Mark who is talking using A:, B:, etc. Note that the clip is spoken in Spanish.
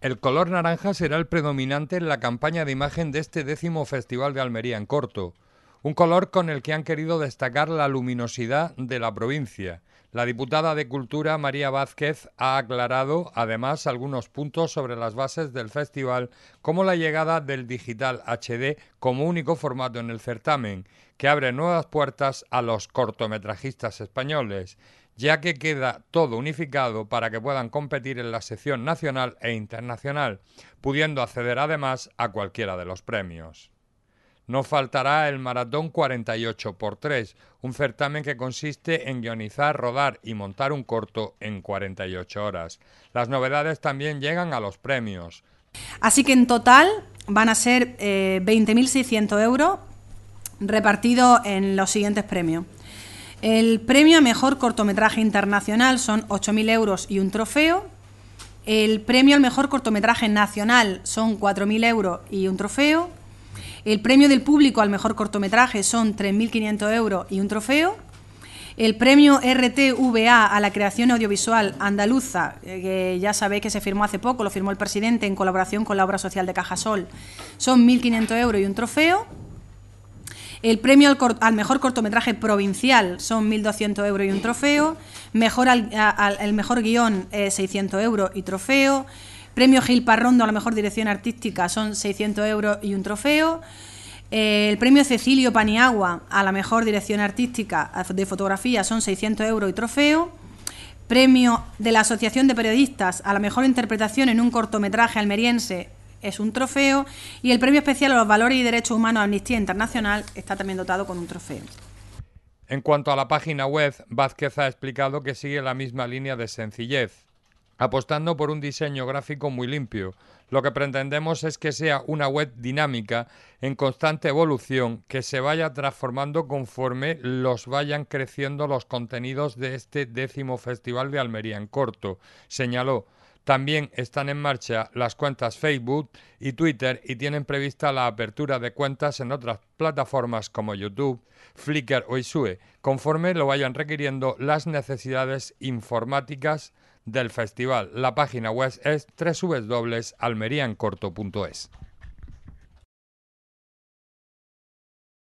A: El color naranja será el predominante en la campaña de imagen de este décimo Festival de Almería en corto, un color con el que han querido destacar la luminosidad de la provincia. La diputada de Cultura, María Vázquez, ha aclarado además algunos puntos sobre las bases del festival, como la llegada del digital HD como único formato en el certamen, que abre nuevas puertas a los cortometrajistas españoles ya que queda todo unificado para que puedan competir en la sección nacional e internacional, pudiendo acceder además a cualquiera de los premios. No faltará el Maratón 48x3, un certamen que consiste en guionizar, rodar y montar un corto en 48 horas. Las novedades también llegan a los premios.
B: Así que en total van a ser 20.600 eh, euros repartidos en los siguientes premios. El premio a mejor cortometraje internacional son 8.000 euros y un trofeo. El premio al mejor cortometraje nacional son 4.000 euros y un trofeo. El premio del público al mejor cortometraje son 3.500 euros y un trofeo. El premio RTVA a la creación audiovisual andaluza, eh, que ya sabéis que se firmó hace poco, lo firmó el presidente en colaboración con la obra social de Cajasol, son 1.500 euros y un trofeo. El premio al, mejor cortometraje provincial son 1.200 euros y un trofeo. Mejor el mejor guión, 600 eh, euros y trofeo. Premio Gil Parrondo a la mejor dirección artística son 600 euros y un trofeo. Eh, el premio Cecilio Paniagua a la mejor dirección artística de fotografía son 600 euros y trofeo. Premio de la Asociación de Periodistas a la mejor interpretación en un cortometraje almeriense es un trofeo y el Premio Especial a los Valores y Derechos Humanos de Amnistía Internacional está también dotado con un trofeo.
A: En cuanto a la página web, Vázquez ha explicado que sigue la misma línea de sencillez, apostando por un diseño gráfico muy limpio. Lo que pretendemos es que sea una web dinámica, en constante evolución, que se vaya transformando conforme los vayan creciendo los contenidos de este décimo Festival de Almería en corto, señaló. También están en marcha las cuentas Facebook y Twitter y tienen prevista la apertura de cuentas en otras plataformas como YouTube, Flickr o Isue, conforme lo vayan requiriendo las necesidades informáticas del festival. La página web es www.almeriancorto.es.